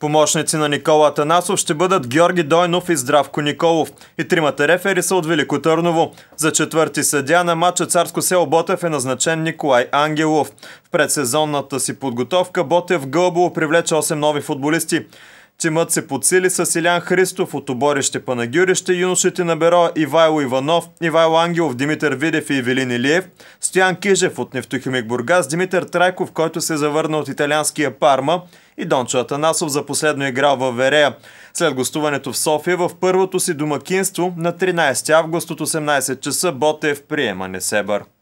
Помощници на Никола Танасов ще бъдат Георги Дойнов и Здравко Николов. И тримата рефери са от Велико Търново. За четвърти съдя на матча Царско село Ботев е назначен Николай Ангелов. В предсезонната си подготовка Ботев Гълбово привлече 8 нови футболисти. Тимът се подсили с Илян Христов от оборище Панагюрище, юношите на Беро Ивайло Иванов, Ивайло Ангелов, Димитър Видев и Евелин Илиев, Стоян Кижев от Нефтохимик Бургас, Димитър Трайков, който се е завърна от италианския Парма и Дончо Атанасов за последно играл в Верея. След гостуването в София в първото си домакинство на 13 август от 18 часа Ботев приема Несебър.